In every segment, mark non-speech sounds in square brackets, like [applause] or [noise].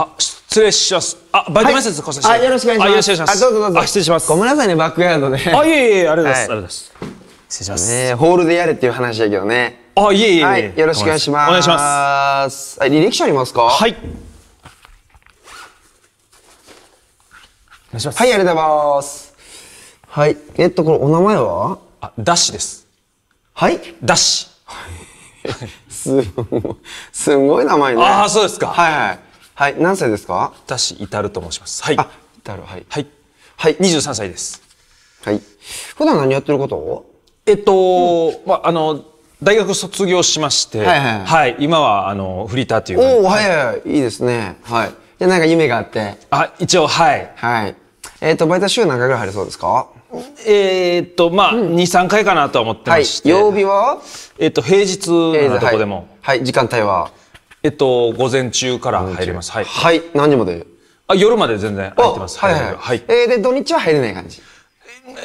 あ、失礼します。あ、バイト面接ご参加あ、よろしくお願いします。あ、どうぞどうぞ。あ、失礼します。ごめんなさいね、バックヤードで。あ、いえいえ、ありがとうございます。ありがとうございます。失礼します。ね、ホールでやれっていう話だけどね。あ、いえいえ。はい、よろしくお願いします。お願いします。あ、履歴書ありますか。はい。お願いします。はい、ありがとうございます。はい、えっと、これお名前は。あ、ダッシュです。はい。ダッシュ。[laughs] すごい名前ね。ああ、そうですか。はいはい。はい何歳ですか私至ると申しますはいあ至るはいはい、はい、23歳ですはい普段何やってることえっと、うん、まああの大学卒業しまして、はい、はいはい、今はあのフリーターというおお、はい、はい、いいですねはいでなんか夢があってあ一応はいはいえっ、とバイト週何回ぐらい入れそうですかえっとまあ、うん、23回かなとは思ってまして、はい、曜日はえっと平日のとこでも、はい、時間帯はえっと、午前中から入ります。はい。はい。何時まであ、夜まで全然入ってます。はい、はい、はい。えー、で、土日は入れない感じ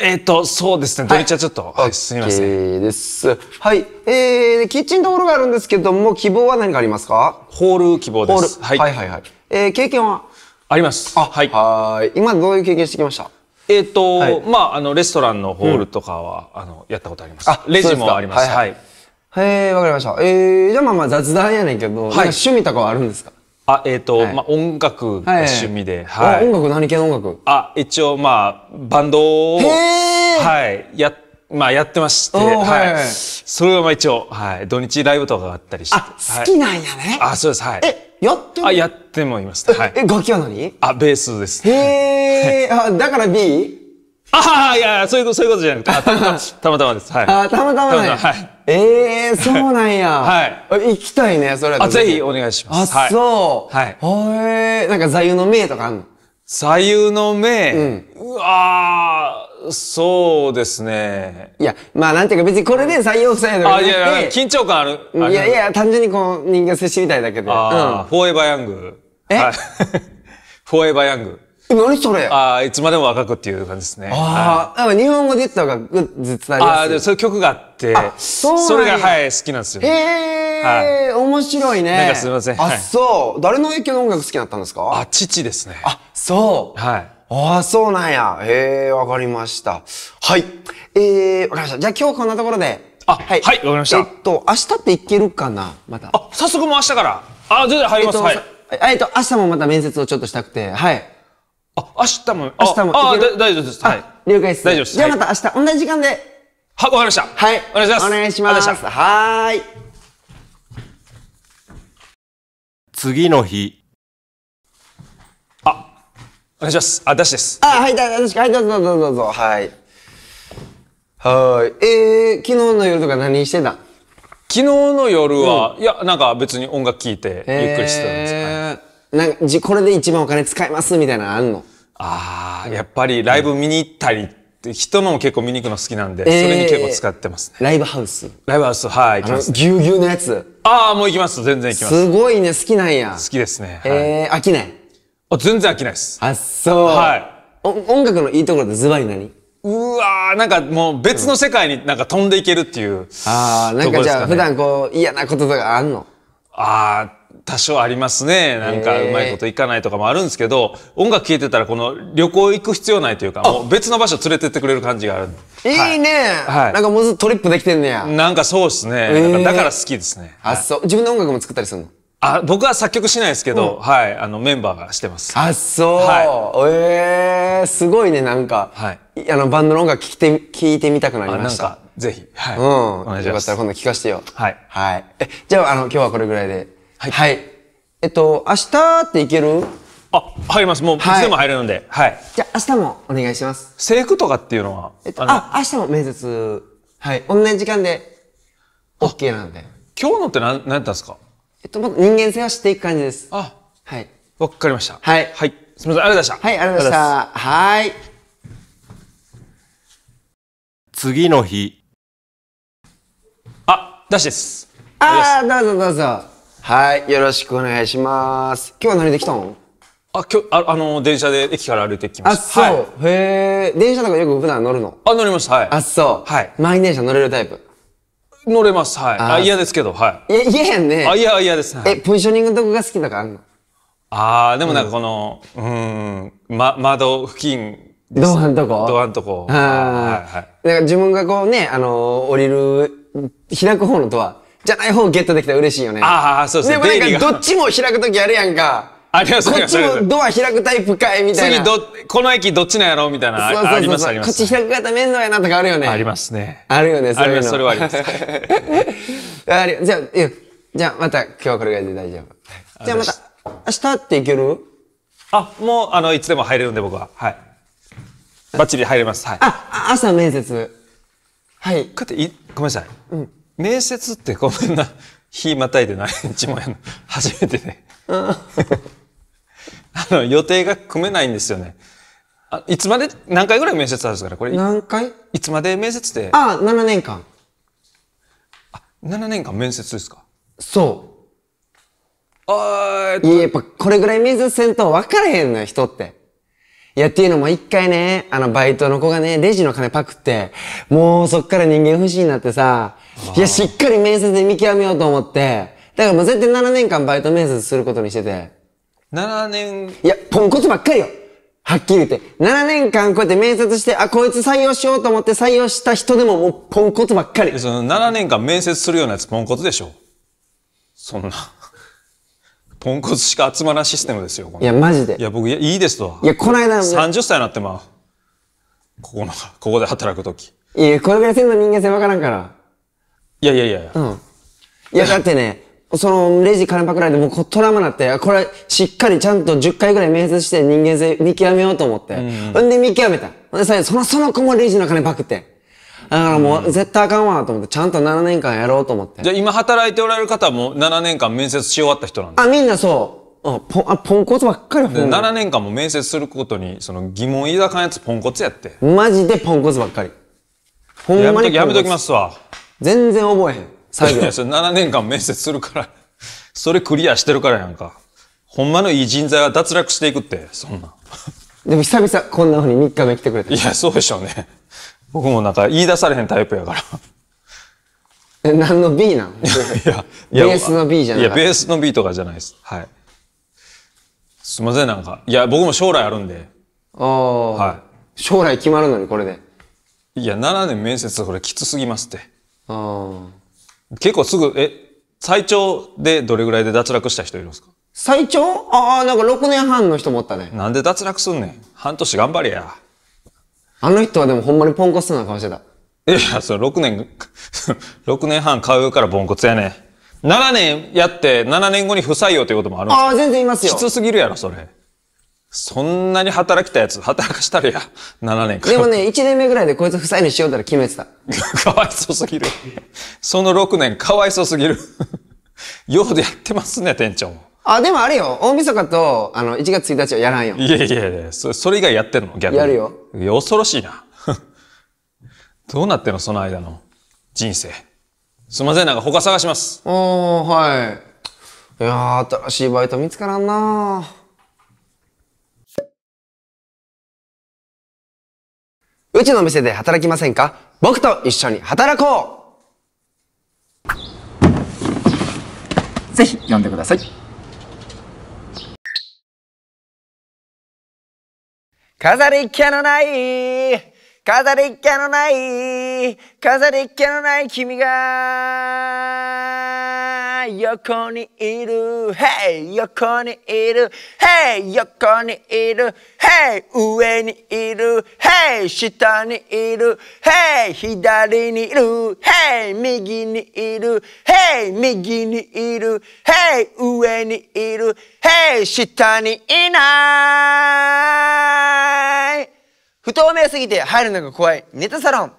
えっ、と、そうですね。土日はちょっと。はい、すみません。です。はい。えー、キッチンところがあるんですけども、希望は何かありますかホール希望です。はい、はい、はいはい。えー、経験はあります。あ、はい。はい。今どういう経験してきましたえっ、と、はい、まあ、あの、レストランのホールとかは、うん、あの、やったことあります。あ、レジもあります。はい、はいへえ、わかりました。えー、じゃあまあまあ雑談やねんけど、はい、趣味とかはあるんですかあ、えっ、ー、と、はい、まあ音楽が趣味で、はい、はい。音楽何系の音楽あ、一応まあ、バンドを、はい、や、まあやってまして、はい。それはまあ一応、はい、土日ライブとかがあったりして。あ、好きなんやね。あ、そうです、はい。え、やってもあ、やってもいました。はい。え、楽器は何あ、ベースです。へえ、あ、だから B? ああ、いや、そういうこと、そういうことじゃなくて、たまたまです。はい。あ、たまたまね。たまたま、はい。ええー、そうなんや。はい。行きたいね、それあ、ぜひお願いします。あ、そう。はい。へえー、なんか座右の銘とかあるの座右の銘、うん、うわー、そうですね。いや、まあなんていうか別にこれで採用されるあ、いやいや、緊張感ある。いやいや、単純にこう人間接してみたいだけで。ああ、うん、フォーエバーヤング。え、はい、フォーエバーヤング。何それああ、いつまでも若くっていう感じですね。ああ、はい、日本語で言った方がグッズ伝わりああ、でそういう曲があって、そそれが、はい、好きなんですよ、ね。へえ、はい、面白いね。なんかすみません。あ、そう。誰の影響の音楽好きだったんですかあ、父ですね。あ、そう。はい。ああ、そうなんや。へえ、わかりました。はい。えー、わかりました。じゃあ今日こんなところで。あ、はい。はい、わかりました。えっと、明日って行けるかなまた。あ、早速もう明日から。あ、全然入ります。えっと、はい。えっと、明日もまた面接をちょっとしたくて、はい。あ、明日も。明日も。ああ、大丈夫です。はい。了解です。大丈夫です。じゃあまた明日、同じ時間で。は、わかりました。はい。お願いします。お願いします。はい。次の日。あ、お願いします。あ、ダッシュです。あ、はい、ダッシュ。はい、どうぞどうぞどうぞ。はい。はい。えー、昨日の夜とか何してた昨日の夜は、うん、いや、なんか別に音楽聴いて、ゆっくりしてたんです。はいなんか、これで一番お金使いますみたいなのあんのああ、やっぱりライブ見に行ったり、うん人のも結構見に行くの好きなんで、それに結構使ってますね。ライブハウスライブハウス、はい、行きます、ね。ぎゅうぎゅうのやつああ、もう行きます。全然行きます。すごいね、好きなんや。好きですね。はい、えー、飽きないあ、全然飽きないです。あ、そう。はい。音楽のいいところってズバリ何うわーなんかもう別の世界になんか飛んでいけるっていう、うん、ああなんかじゃあ普段こう嫌なこととかあんのああ多少ありますね。なんか、うまいこといかないとかもあるんですけど、音楽聴いてたら、この旅行行く必要ないというか、もう別の場所連れてってくれる感じがある。いいね、はい、なんかもうずっとトリップできてんねや。なんかそうですね。だから好きですね。あ、そう。自分の音楽も作ったりするのあ僕は作曲しないですけど、うん、はい、あのメンバーがしてます。あ、そう。はい、ええー、すごいね、なんか。はい。あのバンドの音楽聴いて、聴いてみたくなりました。なんか、ぜひ。はい。うん。よかったら今度聴かせてよ。はい。はい。え、じゃあ、あの、今日はこれぐらいで。はい。はい。えっと、明日っていけるあ、入ります。もう、いつでも入れるので。はい。じゃあ、明日もお願いします。制服とかっていうのは、えっと、あ明日も面接。はい。同じ時間で、OK なんで。今日のって何、何やったんですかえっと、もっと人間性は知っていく感じです。あ、はい。わかりました。はい。はい。すみません、ありがとうございました。はい、ありがとうございました。はい。次の日。あ、ダッシュです。ああ、どうぞどうぞ。はい、よろしくお願いします。今日は何で来たのあ、今日、ああの、電車で駅から歩いてきました。あ、そう。はい、へえ。電車とかよく普段乗るのあ、乗りました。はい。あ、そう。はい。満員電車乗れるタイプ乗れます。はい。あ、嫌ですけど、はい。いや、嫌やんね。あ、嫌、嫌です、ね。え、ポジショニングのとこが好きとかあんのあー、でもなんかこの、うん、うんま、窓付近ドアんとこドアんとこ。はいはい。だから自分がこうね、あのー、降りる、開く方のドア、じゃない方をゲットできたら嬉しいよね。ああ、そうですね。でもなんかどっちも開くときあるやんか。ありますこっちもドア開くタイプかいみたいな。次ど、この駅どっちのやろうみたいな。そうそうそうそうありますあります。こっち開く方面倒やなとかあるよね。ありますね。あるよね、それは。それはあります。[laughs] ありじゃあ、じゃあまた今日はこれぐらいで大丈夫。じゃあまた、明日って行けるあ、もう、あの、いつでも入れるんで僕は。はい。バッチリ入れます。はい。あ、朝面接。はい。こうやってい、ごめんなさい。うん。面接ってこんな [laughs] 日またいで何日もやの [laughs] 初めてで、ね、[laughs] あの予定が組めないんですよねあいつまで何回ぐらい面接あるんですかねこれ何回いつまで面接ってあ7年間あ7年間面接ですかそうああいややっぱこれぐらい面接せんと分からへんのよ人っていや、っていうのも一回ね、あの、バイトの子がね、レジの金パクって、もうそっから人間不信になってさ、いや、しっかり面接で見極めようと思って、だからもう絶対7年間バイト面接することにしてて。7年いや、ポンコツばっかりよはっきり言って。7年間こうやって面接して、あ、こいつ採用しようと思って採用した人でももうポンコツばっかり。その7年間面接するようなやつポンコツでしょ。そんな。ポンコツしか集まらんシステムですよ。いや、マジで。いや、僕、いやいいですと。いや、こないだ30歳になってまう。ここの、ここで働くとき。いや、これぐらいせんの人間性わからんから。いやいやいや。うん。いや、だってね、そのレジ金パクられて、もうトラウマなって、これしっかりちゃんと10回ぐらい面接して人間性見極めようと思って。うん、んで見極めた。んで、その、その子もレジの金パクって。だからもう絶対あかんわと思って、ちゃんと7年間やろうと思って。じゃあ今働いておられる方も7年間面接し終わった人なんであ、みんなそう。あポあポンコツばっかり7年間も面接することにその疑問抱かんやつポンコツやってマジでポンコツばっかりほんまにやめときますわ全然覚えへん。最後。い [laughs] や、それ7年間面接するから、それクリアしてるからやんか。ほんまのいい人材は脱落していくって、そんな。でも久々こんな風に3日目来てくれた。いや、そうでしょうね。僕もなんか言い出されへんタイプやから。え、何の B なんいや、いや、ベースの B じゃないいや、ベースの B とかじゃないです。はい。すみません、なんか。いや、僕も将来あるんで。ああ。はい。将来決まるのにこれで。いや、7年面接、これきつすぎますって。結構すぐ、え、最長でどれぐらいで脱落した人いるんですか最長ああ、なんか6年半の人もおったね。なんで脱落すんねん。半年頑張りや。あの人はでもほんまにポンコツな顔してた。いや、その6年、6 [laughs] 年半通うからポンコツやね7年やって、7年後に不採用ということもあるんですああ、全然いますよ。きつすぎるやろ、それ。そんなに働きたやつ、働かしたらや、7年か。でもね、1年目ぐらいでこいつ負債にしようたら決めてた。[laughs] かわいそうすぎる。その6年、かわいそうすぎる。ようでやってますね、店長も。あ、でもあれよ。大晦日と、あの、1月1日はやらんよ。いやいやいや、それそれ以外やってんの逆に。やるよ。いや、恐ろしいな。[laughs] どうなってんのその間の人生。すいません、なんか他探します。おー、はい。いやー、新しいバイト見つからんなー。うちの店で働きませんか僕と一緒に働こうぜひ読んでください。飾り気のない飾り気のない飾り気のない君が横にいる Hey 横にいる Hey 横にいる Hey 上にいる Hey 下にいる Hey 左にいる Hey 右にいる Hey 右にいる Hey 上にいる Hey 下にいない不透明すぎて入るのが怖いネタサロン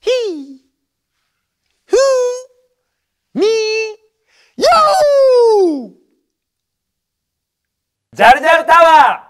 ヒーヨージャルジャルタワー